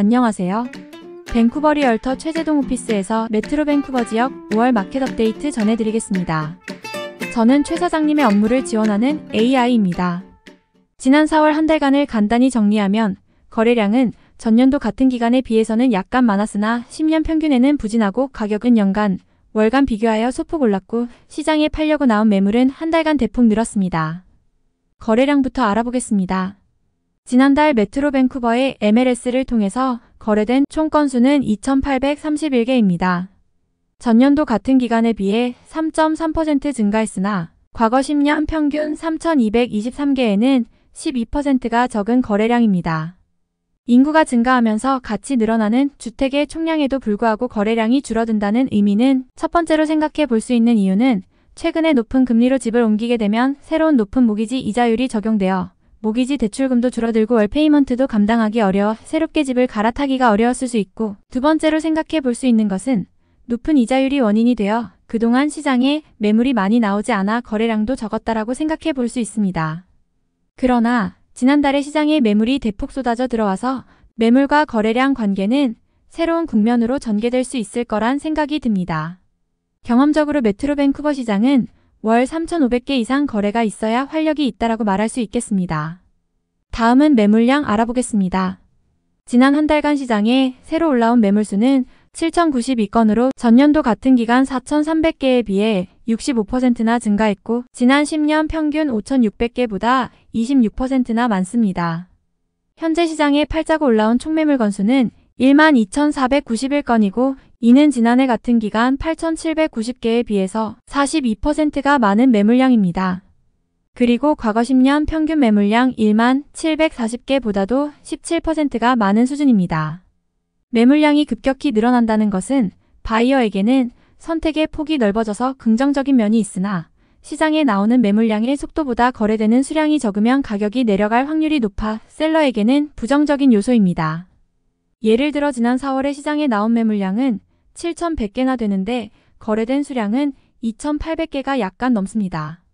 안녕하세요. 밴쿠버 리얼터 최재동 오피스에서 메트로 밴쿠버 지역 5월 마켓 업데이트 전해드리겠습니다. 저는 최 사장님의 업무를 지원하는 AI입니다. 지난 4월 한 달간을 간단히 정리하면 거래량은 전년도 같은 기간에 비해서는 약간 많았으나 10년 평균에는 부진하고 가격은 연간, 월간 비교하여 소폭 올랐고 시장에 팔려고 나온 매물은 한 달간 대폭 늘었습니다. 거래량부터 알아보겠습니다. 지난달 메트로 밴쿠버의 MLS를 통해서 거래된 총 건수는 2,831개입니다. 전년도 같은 기간에 비해 3.3% 증가했으나 과거 10년 평균 3,223개에는 12%가 적은 거래량입니다. 인구가 증가하면서 같이 늘어나는 주택의 총량에도 불구하고 거래량이 줄어든다는 의미는 첫 번째로 생각해 볼 수 있는 이유는 최근에 높은 금리로 집을 옮기게 되면 새로운 높은 모기지 이자율이 적용되어 모기지 대출금도 줄어들고 월페이먼트도 감당하기 어려워 새롭게 집을 갈아타기가 어려웠을 수 있고 두 번째로 생각해 볼 수 있는 것은 높은 이자율이 원인이 되어 그동안 시장에 매물이 많이 나오지 않아 거래량도 적었다라고 생각해 볼 수 있습니다. 그러나 지난달에 시장에 매물이 대폭 쏟아져 들어와서 매물과 거래량 관계는 새로운 국면으로 전개될 수 있을 거란 생각이 듭니다. 경험적으로 메트로 밴쿠버 시장은 월 3,500개 이상 거래가 있어야 활력이 있다라고 말할 수 있겠습니다. 다음은 매물량 알아보겠습니다. 지난 한 달간 시장에 새로 올라온 매물수는 7,092건으로 전년도 같은 기간 4,300개에 비해 65%나 증가했고 지난 10년 평균 5,600개보다 26%나 많습니다. 현재 시장에 팔자고 올라온 총매물 건수는 12,491건이고 이는 지난해 같은 기간 8,790개에 비해서 42%가 많은 매물량입니다. 그리고 과거 10년 평균 매물량 1만 740개보다도 17%가 많은 수준입니다. 매물량이 급격히 늘어난다는 것은 바이어에게는 선택의 폭이 넓어져서 긍정적인 면이 있으나 시장에 나오는 매물량의 속도보다 거래되는 수량이 적으면 가격이 내려갈 확률이 높아 셀러에게는 부정적인 요소입니다. 예를 들어 지난 4월에 시장에 나온 매물량은 7,100개나 되는데 거래된 수량은 2,800개가 약간 넘습니다.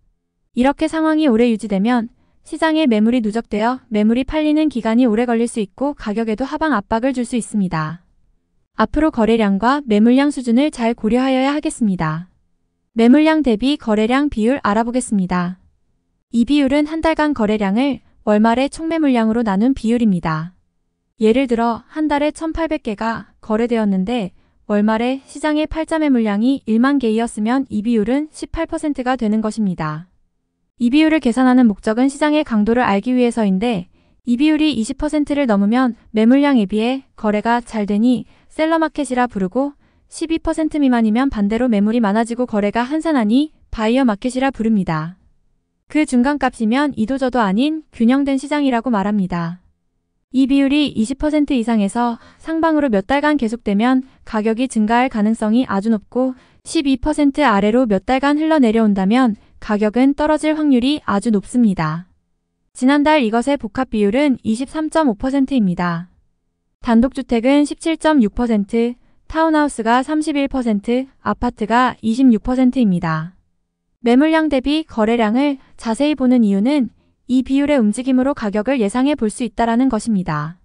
이렇게 상황이 오래 유지되면 시장에 매물이 누적되어 매물이 팔리는 기간이 오래 걸릴 수 있고 가격에도 하방 압박을 줄 수 있습니다. 앞으로 거래량과 매물량 수준을 잘 고려하여야 하겠습니다. 매물량 대비 거래량 비율 알아보겠습니다. 이 비율은 한 달간 거래량을 월말의 총매물량으로 나눈 비율입니다. 예를 들어 한 달에 1,800개가 거래되었는데 월말에 시장의 팔자 매물량이 1만 개이었으면 이 비율은 18%가 되는 것입니다. 이 비율을 계산하는 목적은 시장의 강도를 알기 위해서인데 이 비율이 20%를 넘으면 매물량에 비해 거래가 잘 되니 셀러마켓이라 부르고 12% 미만이면 반대로 매물이 많아지고 거래가 한산하니 바이어 마켓이라 부릅니다. 그 중간값이면 이도저도 아닌 균형된 시장이라고 말합니다. 이 비율이 20% 이상에서 상방으로 몇 달간 계속되면 가격이 증가할 가능성이 아주 높고 12% 아래로 몇 달간 흘러내려온다면 가격은 떨어질 확률이 아주 높습니다. 지난달 이것의 복합 비율은 23.5%입니다. 단독주택은 17.6%, 타운하우스가 31%, 아파트가 26%입니다. 매물량 대비 거래량을 자세히 보는 이유는 이 비율의 움직임으로 가격을 예상해 볼 수 있다라는 것입니다.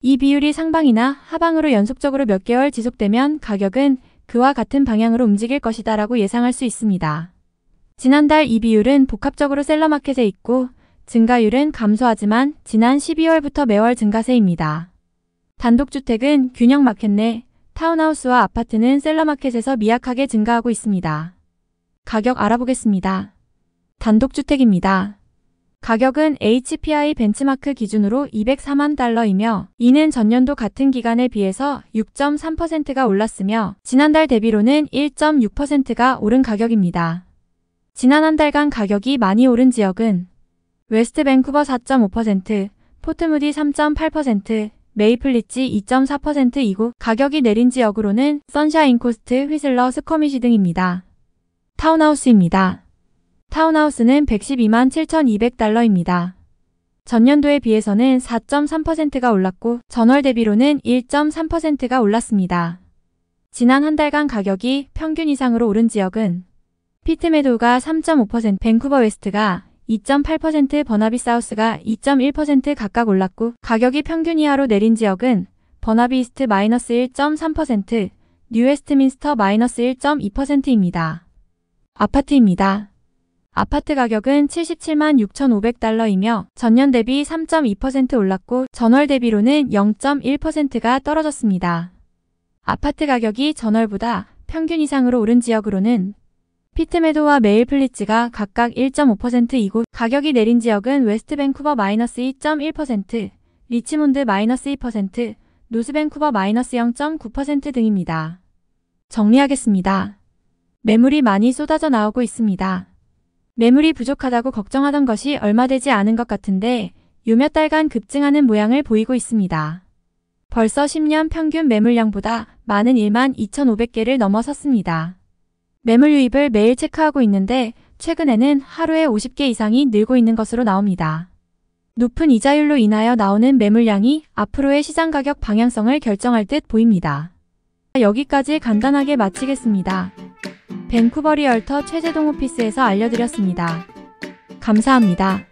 이 비율이 상방이나 하방으로 연속적으로 몇 개월 지속되면 가격은 그와 같은 방향으로 움직일 것이다 라고 예상할 수 있습니다. 지난달 이 비율은 복합적으로 셀러마켓에 있고 증가율은 감소하지만 지난 12월부터 매월 증가세입니다. 단독주택은 균형 마켓 내 타운하우스와 아파트는 셀러마켓에서 미약하게 증가하고 있습니다. 가격 알아보겠습니다. 단독주택입니다. 가격은 HPI 벤치마크 기준으로 204만 달러이며 이는 전년도 같은 기간에 비해서 6.3%가 올랐으며 지난달 대비로는 1.6%가 오른 가격입니다. 지난 한 달간 가격이 많이 오른 지역은 웨스트 밴쿠버 4.5%, 포트무디 3.8%, 메이플리치 2.4%이고 가격이 내린 지역으로는 선샤인 코스트, 휘슬러, 스커미시 등입니다. 타운하우스입니다. 타운하우스는 112만 7,200달러입니다. 전년도에 비해서는 4.3%가 올랐고 전월 대비로는 1.3%가 올랐습니다. 지난 한 달간 가격이 평균 이상으로 오른 지역은 피트메도가 3.5%, 밴쿠버 웨스트가 2.8%, 버나비 사우스가 2.1% 각각 올랐고 가격이 평균 이하로 내린 지역은 버나비 이스트 마이너스 1.3%, 뉴웨스트민스터 마이너스 1.2%입니다. 아파트입니다. 아파트 가격은 77만 6,500달러이며 전년 대비 3.2% 올랐고 전월 대비로는 0.1%가 떨어졌습니다. 아파트 가격이 전월보다 평균 이상으로 오른 지역으로는 피트메도와 메일플리츠가 각각 1.5%이고 가격이 내린 지역은 웨스트 밴쿠버 마이너스 2.1%, 리치몬드 마이너스 2%, 노스 밴쿠버 마이너스 0.9% 등입니다. 정리하겠습니다. 매물이 많이 쏟아져 나오고 있습니다. 매물이 부족하다고 걱정하던 것이 얼마 되지 않은 것 같은데 요 몇 달간 급증하는 모양을 보이고 있습니다. 벌써 10년 평균 매물량보다 많은 1만 2,500개를 넘어섰습니다. 매물 유입을 매일 체크하고 있는데 최근에는 하루에 50개 이상이 늘고 있는 것으로 나옵니다. 높은 이자율로 인하여 나오는 매물량이 앞으로의 시장 가격 방향성을 결정할 듯 보입니다. 여기까지 간단하게 마치겠습니다. 밴쿠버 리얼터 최재동 오피스에서 알려드렸습니다. 감사합니다.